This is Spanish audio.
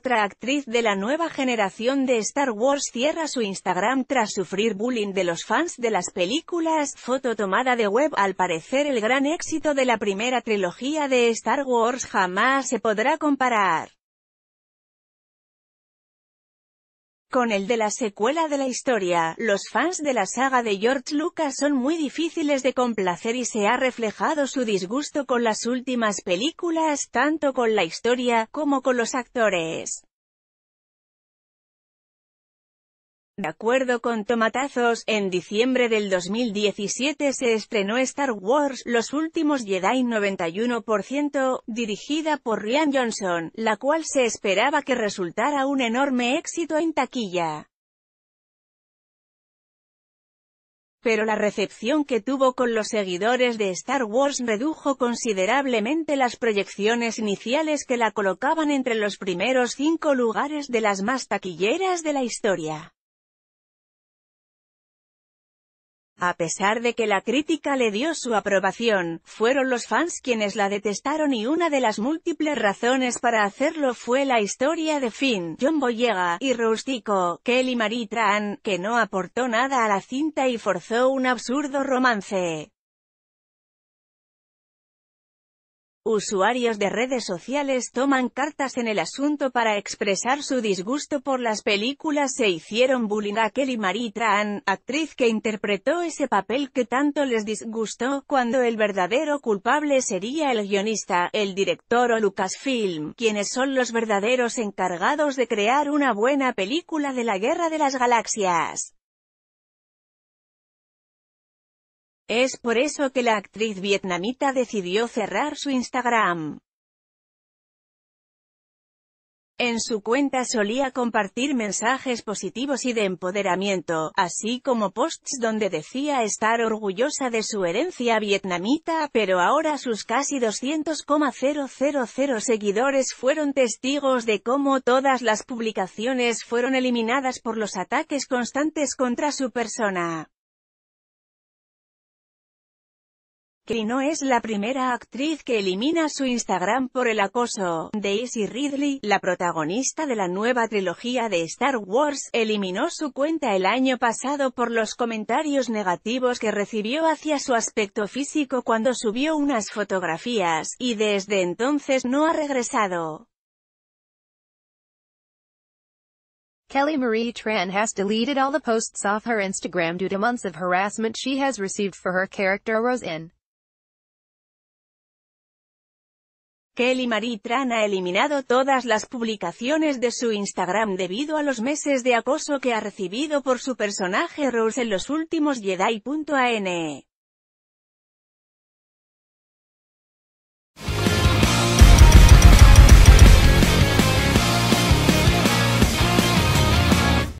otra actriz de la nueva generación de Star Wars cierra su Instagram tras sufrir bullying de los fans de las películas, foto tomada de web al parecer el gran éxito de la primera trilogía de Star Wars jamás se podrá comparar. Con el de la secuela de la historia, los fans de la saga de George Lucas son muy difíciles de complacer y se ha reflejado su disgusto con las últimas películas, tanto con la historia, como con los actores. De acuerdo con Tomatazos, en diciembre del 2017 se estrenó Star Wars Los Últimos Jedi 91%, dirigida por Rian Johnson, la cual se esperaba que resultara un enorme éxito en taquilla. Pero la recepción que tuvo con los seguidores de Star Wars redujo considerablemente las proyecciones iniciales que la colocaban entre los primeros cinco lugares de las más taquilleras de la historia. A pesar de que la crítica le dio su aprobación, fueron los fans quienes la detestaron y una de las múltiples razones para hacerlo fue la historia de Finn, John Boyega, y Rústico, Kelly Marie Tran, que no aportó nada a la cinta y forzó un absurdo romance. Usuarios de redes sociales toman cartas en el asunto para expresar su disgusto por las películas se hicieron bullying a Kelly Marie Tran, actriz que interpretó ese papel que tanto les disgustó, cuando el verdadero culpable sería el guionista, el director o Lucasfilm, quienes son los verdaderos encargados de crear una buena película de la Guerra de las Galaxias. Es por eso que la actriz vietnamita decidió cerrar su Instagram. En su cuenta solía compartir mensajes positivos y de empoderamiento, así como posts donde decía estar orgullosa de su herencia vietnamita, pero ahora sus casi 200,000 seguidores fueron testigos de cómo todas las publicaciones fueron eliminadas por los ataques constantes contra su persona. que no es la primera actriz que elimina su Instagram por el acoso. Daisy Ridley, la protagonista de la nueva trilogía de Star Wars, eliminó su cuenta el año pasado por los comentarios negativos que recibió hacia su aspecto físico cuando subió unas fotografías, y desde entonces no ha regresado. Kelly Marie Tran has deleted all the posts off her Instagram due to months of harassment she has received for her character Roseanne. Kelly Marie Tran ha eliminado todas las publicaciones de su Instagram debido a los meses de acoso que ha recibido por su personaje Rose en los últimos Jedi.ane